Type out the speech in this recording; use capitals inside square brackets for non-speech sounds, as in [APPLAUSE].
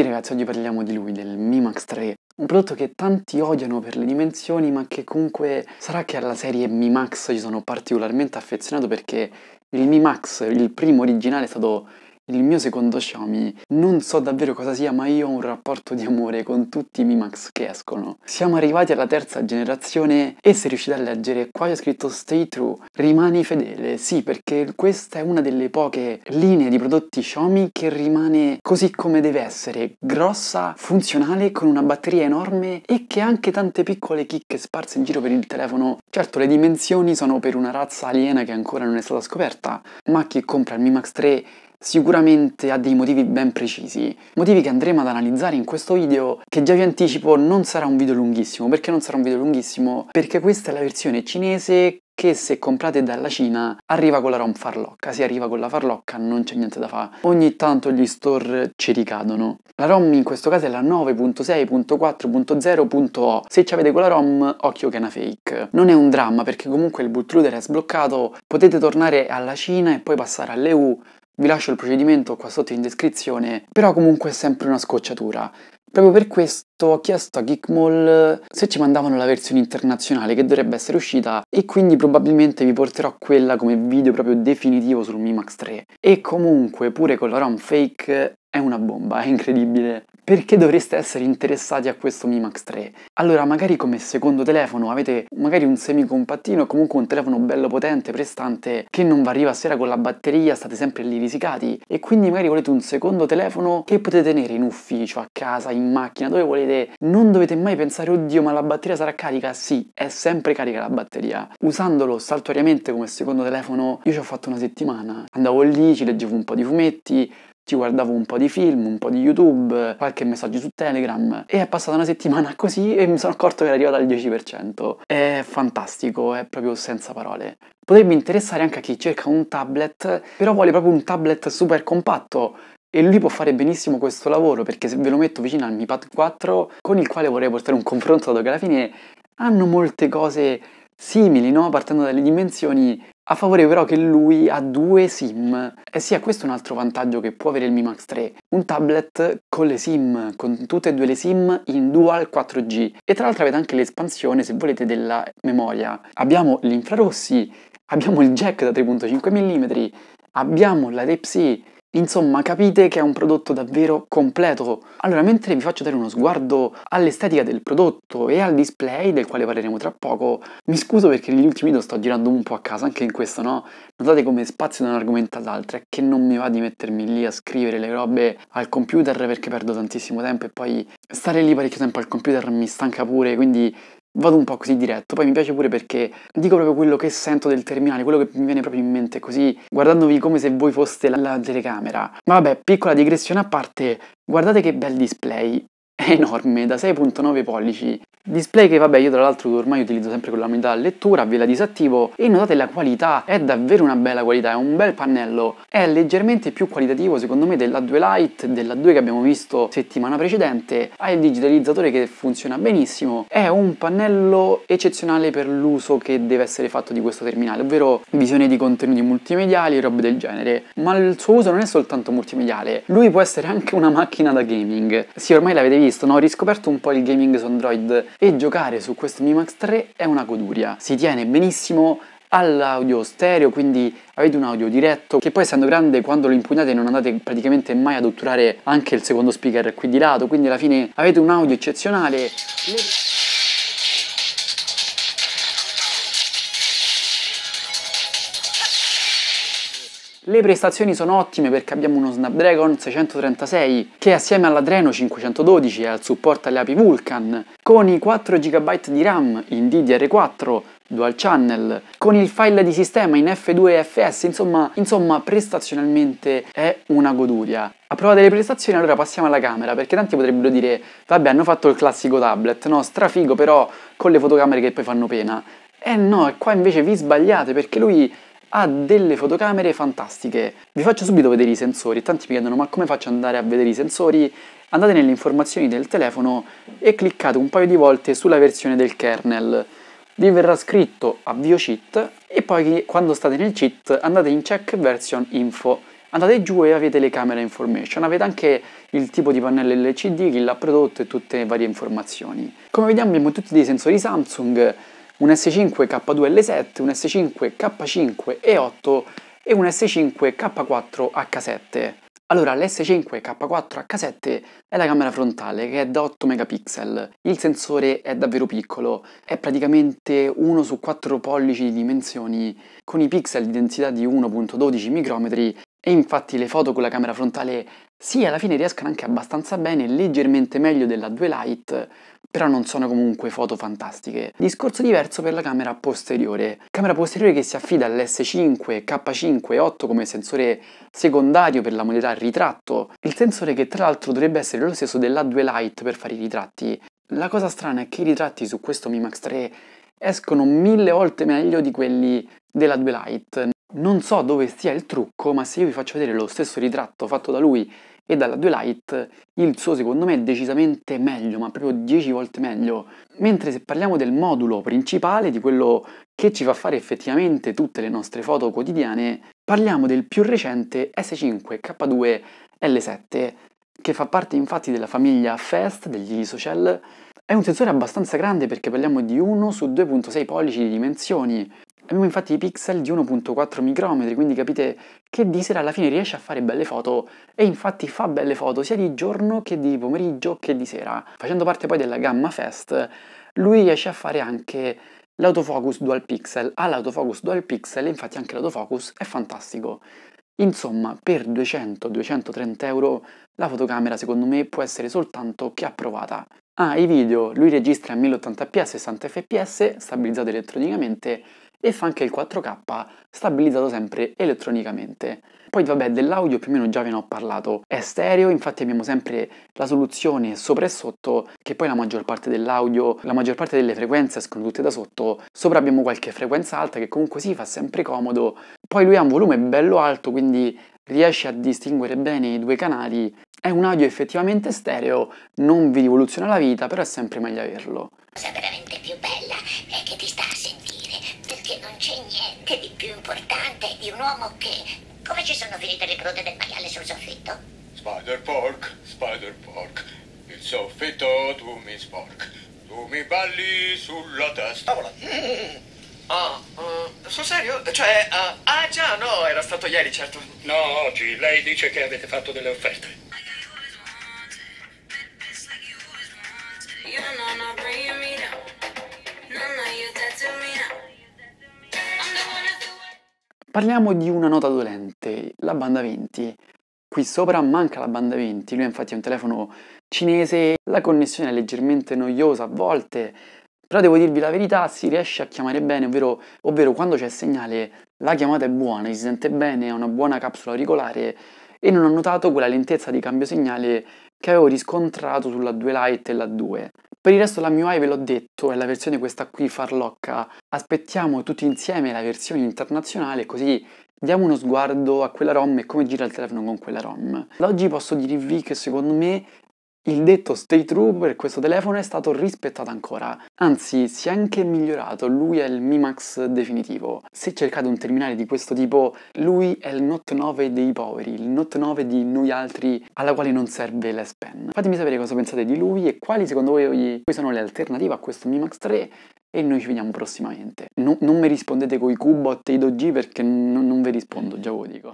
Sì ragazzi, oggi parliamo di lui, del Mi Max 3, un prodotto che tanti odiano per le dimensioni, ma che comunque sarà che alla serie Mi Max ci sono particolarmente affezionato perché il Mi Max, il primo originale, è stato il mio secondo Xiaomi. Non so davvero cosa sia, ma io ho un rapporto di amore con tutti i Mi Max che escono. Siamo arrivati alla terza generazione e se riuscite a leggere, qua c'è scritto Stay True, rimani fedele. Sì, perché questa è una delle poche linee di prodotti Xiaomi che rimane così come deve essere, grossa, funzionale, con una batteria enorme e che ha anche tante piccole chicche sparse in giro per il telefono. Certo, le dimensioni sono per una razza aliena che ancora non è stata scoperta, ma chi compra il Mi Max 3 sicuramente ha dei motivi ben precisi, motivi che andremo ad analizzare in questo video che già vi anticipo non sarà un video lunghissimo, perché non sarà un video lunghissimo? Perché questa è la versione cinese che se comprate dalla Cina arriva con la ROM farlocca, se arriva con la farlocca non c'è niente da fare, ogni tanto gli store ci ricadono. La ROM in questo caso è la 9.6.4.0.0. se ci avete con la ROM occhio che è una fake. Non è un dramma perché comunque il bootloader è sbloccato, potete tornare alla Cina e poi passare all'EU vi lascio il procedimento qua sotto in descrizione, però comunque è sempre una scocciatura. Proprio per questo ho chiesto a Geekmall eh, se ci mandavano la versione internazionale che dovrebbe essere uscita e quindi probabilmente vi porterò quella come video proprio definitivo sul Mi Max 3. E comunque pure con la ROM fake è una bomba, è incredibile. Perché dovreste essere interessati a questo Mi Max 3? Allora, magari come secondo telefono avete magari un semicompattino o comunque un telefono bello potente, prestante, che non va arriva a sera con la batteria, state sempre lì risicati e quindi magari volete un secondo telefono che potete tenere in ufficio, a casa, in macchina, dove volete avete, non dovete mai pensare, oddio, ma la batteria sarà carica? Sì, è sempre carica la batteria. Usandolo saltuariamente come secondo telefono, io ci ho fatto una settimana. Andavo lì, ci leggevo un po' di fumetti, ci guardavo un po' di film, un po' di YouTube, qualche messaggio su Telegram e è passata una settimana [LAUGHS] così e mi sono accorto che era arrivata al 10%. È fantastico, è proprio senza parole. Potrebbe interessare anche a chi cerca un tablet, però vuole proprio un tablet super compatto e lui può fare benissimo questo lavoro perché se ve lo metto vicino al Mi Pad 4 con il quale vorrei portare un confronto dato che alla fine hanno molte cose simili, no? partendo dalle dimensioni, a favore però che lui ha due SIM. E sì, questo è un altro vantaggio che può avere il Mi Max 3, un tablet con le SIM, con tutte e due le SIM in dual 4G. E tra l'altro avete anche l'espansione, se volete, della memoria. Abbiamo gli infrarossi, abbiamo il jack da 3.5 mm, abbiamo la Type-C, Insomma, capite che è un prodotto davvero completo. Allora, mentre vi faccio dare uno sguardo all'estetica del prodotto e al display, del quale parleremo tra poco, mi scuso perché negli ultimi video sto girando un po' a casa, anche in questo, no? Notate come spazio da un argomento all'altro, è che non mi va di mettermi lì a scrivere le robe al computer perché perdo tantissimo tempo e poi stare lì parecchio tempo al computer mi stanca pure, quindi vado un po' così diretto, poi mi piace pure perché dico proprio quello che sento del terminale, quello che mi viene proprio in mente così, guardandovi come se voi foste la, la telecamera. Ma vabbè, piccola digressione a parte, guardate che bel display, è [LAUGHS] enorme, da 6.9 pollici. Display che vabbè io tra l'altro ormai utilizzo sempre con la modalità lettura, ve la disattivo e notate la qualità, è davvero una bella qualità, è un bel pannello, è leggermente più qualitativo secondo me dell'A2 Lite, dell'A2 che abbiamo visto settimana precedente, ha il digitalizzatore che funziona benissimo, è un pannello eccezionale per l'uso che deve essere fatto di questo terminale, ovvero visione di contenuti multimediali e robe del genere, ma il suo uso non è soltanto multimediale, lui può essere anche una macchina da gaming, sì ormai l'avete visto, Kingston ho riscoperto un po' il gaming su Android e giocare su questo Mi Max 3 è una goduria. Si tiene benissimo all'audio stereo, quindi avete un audio diretto che poi essendo grande quando lo impugnate non andate praticamente mai ad otturare anche il secondo speaker qui di lato, quindi alla fine avete un audio eccezionale. Le... Le prestazioni sono ottime perché abbiamo uno Snapdragon 636 che assieme all'Adreno 512 e al supporto alle api Vulkan, con i 4 GB di RAM in DDR4, dual channel, con il file di sistema in F2 e FS, insomma, insomma prestazionalmente è una goduria. A prova delle prestazioni allora passiamo alla camera, perché tanti potrebbero dire vabbè hanno fatto il classico tablet, no strafigo però con le fotocamere che poi fanno pena. Eh no, qua invece vi sbagliate perché lui ha delle fotocamere fantastiche. Vi faccio subito vedere i sensori, tanti mi chiedono ma come faccio ad andare a vedere i sensori? Andate nelle informazioni del telefono e cliccate un paio di volte sulla versione del kernel. Vi verrà scritto avvio cheat e poi quando state nel cheat andate in check version info. Andate giù e avete le camera information, avete anche il tipo di pannello LCD, chi l'ha prodotto e tutte le varie informazioni. Come vediamo abbiamo tutti dei sensori Samsung, un S5 K2L7, un S5 K5 E8 e un S5 K4 H7. Allora, l'S5 K4 H7 è la camera frontale che è da 8 megapixel. Il sensore è davvero piccolo, è praticamente 1 su 4 pollici di dimensioni, con i pixel di densità di 1.12 micrometri e infatti le foto con la camera frontale sì, alla fine riescono anche abbastanza bene, leggermente meglio della 2 Lite, però non sono comunque foto fantastiche. Discorso diverso per la camera posteriore. Camera posteriore che si affida all'S5, K5 e 8 come sensore secondario per la modalità ritratto. Il sensore che tra l'altro dovrebbe essere lo stesso dell'A2 Lite per fare i ritratti. La cosa strana è che i ritratti su questo Mi Max 3 escono mille volte meglio di quelli della 2 Lite. Non so dove stia il trucco, ma se io vi faccio vedere lo stesso ritratto fatto da lui e dalla Due Light, il suo secondo me è decisamente meglio, ma proprio 10 volte meglio. Mentre se parliamo del modulo principale, di quello che ci fa fare effettivamente tutte le nostre foto quotidiane, parliamo del più recente S5 K2 L7, che fa parte infatti della famiglia Fest degli Isocell. È un sensore abbastanza grande perché parliamo di 1 su 2.6 pollici di dimensioni, Abbiamo infatti i pixel di 1.4 micrometri, quindi capite che di sera alla fine riesce a fare belle foto e infatti fa belle foto sia di giorno che di pomeriggio che di sera. Facendo parte poi della gamma Fest, lui riesce a fare anche l'autofocus dual pixel. Ha l'autofocus dual pixel e infatti anche l'autofocus è fantastico. Insomma, per 200-230 euro la fotocamera secondo me può essere soltanto che approvata. Ah, i video, lui registra a 1080p a 60fps, stabilizzato elettronicamente e fa anche il 4K stabilizzato sempre elettronicamente. Poi vabbè dell'audio più o meno già ve ne ho parlato, è stereo, infatti abbiamo sempre la soluzione sopra e sotto che poi la maggior parte dell'audio, la maggior parte delle frequenze escono tutte da sotto, sopra abbiamo qualche frequenza alta che comunque si sì, fa sempre comodo, poi lui ha un volume bello alto quindi riesce a distinguere bene i due canali, è un audio effettivamente stereo, non vi rivoluziona la vita però è sempre meglio averlo. Sempre più importante di un uomo che... Come ci sono finite le prode del maiale sul soffitto? Spider pork, spider pork, il soffitto tu mi spork, tu mi balli sulla testa. Tavola. Mm. Ah, uh, sul serio? Cioè, uh, ah già, no, era stato ieri, certo. No, oggi. Lei dice che avete fatto delle offerte. Parliamo di una nota dolente, la banda 20. Qui sopra manca la banda 20, lui ha infatti un telefono cinese, la connessione è leggermente noiosa a volte, però devo dirvi la verità, si riesce a chiamare bene, ovvero, ovvero quando c'è segnale la chiamata è buona, si sente bene, ha una buona capsula auricolare e non ho notato quella lentezza di cambio segnale che avevo riscontrato sulla 2 Lite e la 2. Per il resto la MIUI ve l'ho detto, è la versione questa qui farlocca. Aspettiamo tutti insieme la versione internazionale così diamo uno sguardo a quella ROM e come gira il telefono con quella ROM. Ad oggi posso dirvi che secondo me il detto stay true per questo telefono è stato rispettato ancora, anzi si è anche migliorato, lui è il Mi Max definitivo. Se cercate un terminale di questo tipo, lui è il Note 9 dei poveri, il Note 9 di noi altri alla quale non serve l'S Pen. Fatemi sapere cosa pensate di lui e quali secondo voi sono le alternative a questo Mi Max 3 e noi ci vediamo prossimamente. No, non mi rispondete con i cubot e i 2G perché non, non vi rispondo, già ve lo dico.